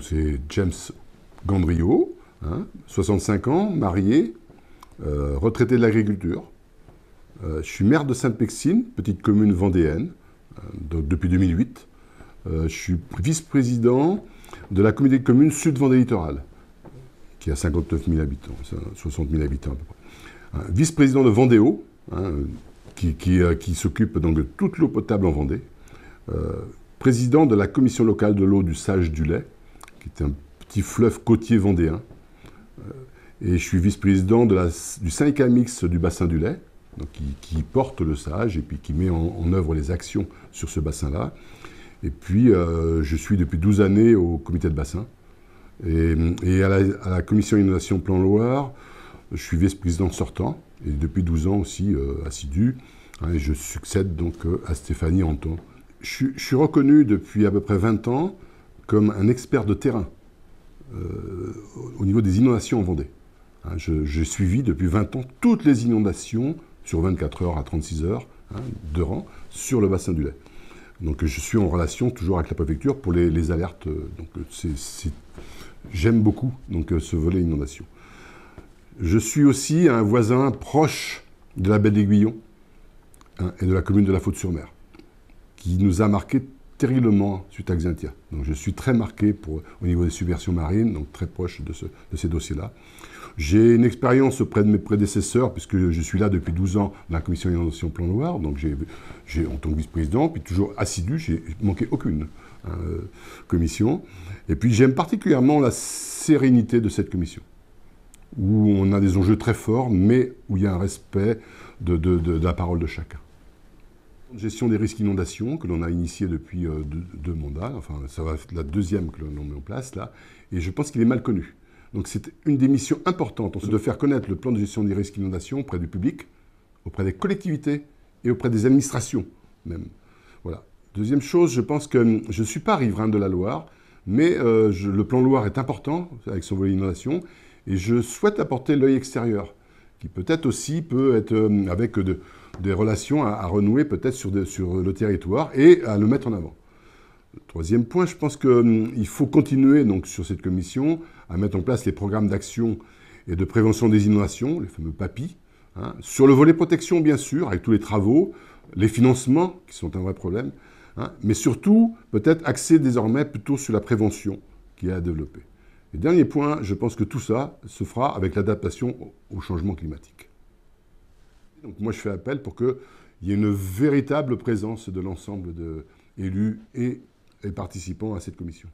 c'est James Gandrio, 65 hein, ans, marié, euh, retraité de l'agriculture. Euh, je suis maire de Sainte-Pexine, petite commune vendéenne, euh, depuis 2008. je suis vice-président de la communauté de communes Sud-Vendée-Littoral, qui a 59 000 habitants, 60 000 habitants à peu près. vice-président de Vendéo, hein, qui, qui, s'occupe donc de toute l'eau potable en Vendée. président de la commission locale de l'eau du sage du lait qui est un petit fleuve côtier vendéen. Euh, et je suis vice-président du syndicat mix du bassin du lait, qui, porte le SAGE et puis qui met en, œuvre les actions sur ce bassin-là. Et puis, euh, je suis depuis 12 années au comité de bassin. Et, à, la, commission innovation Plan Loire, je suis vice-président sortant et depuis 12 ans aussi euh, assidu. Hein, et je succède donc à Stéphanie Anton. Je, je suis reconnu depuis à peu près 20 ans comme un expert de terrain euh, au niveau des inondations en Vendée. Hein, j'ai suivi depuis 20 ans toutes les inondations sur 24 heures à 36 heures hein, de rang sur le bassin du lait. Donc je suis en relation toujours avec la préfecture pour les, alertes. Euh, donc euh, j'aime beaucoup donc ce volet inondation. Je suis aussi un voisin proche de la baie d'Aiguillon hein, et de la commune de La Faute-sur-Mer, qui nous a marqué terriblement à Xantia. Donc je suis très marqué pour, au niveau des subversions marines, donc très proche de, ces dossiers-là. J'ai une expérience auprès de mes prédécesseurs, puisque je suis là depuis 12 ans dans la commission d'inondation Plan Noir, donc j'ai, en tant que vice-président, puis toujours assidu, j'ai manqué aucune hein, commission. Et puis j'aime particulièrement la sérénité de cette commission, où on a des enjeux très forts, mais où il y a un respect de la parole de chacun. Gestion des risques d'inondation que l'on a initié depuis euh, deux, mandats, enfin ça va être la deuxième que l'on met en place là, et je pense qu'il est mal connu. Donc c'est une des missions importantes de faire connaître le plan de gestion des risques d'inondation auprès du public, auprès des collectivités et auprès des administrations même. Voilà. Deuxième chose, je pense que hum, je ne suis pas riverain de la Loire, mais euh, le plan Loire est important avec son volet d'inondation et je souhaite apporter l'œil extérieur, qui peut-être aussi peut être hum, avec euh, de, des relations à, renouer peut-être sur, sur le territoire et à le mettre en avant. Troisième point, je pense qu'il hum, faut continuer donc, sur cette commission à mettre en place les programmes d'action et de prévention des inondations, les fameux PAPI. Hein, sur le volet protection, bien sûr, avec tous les travaux, les financements, qui sont un vrai problème, hein, mais surtout, peut-être axer désormais plutôt sur la prévention qui est à développer. Et dernier point, je pense que tout ça se fera avec l'adaptation au changement climatique. Donc moi, je fais appel pour qu'il y ait une véritable présence de l'ensemble d'élus élus et participants à cette commission.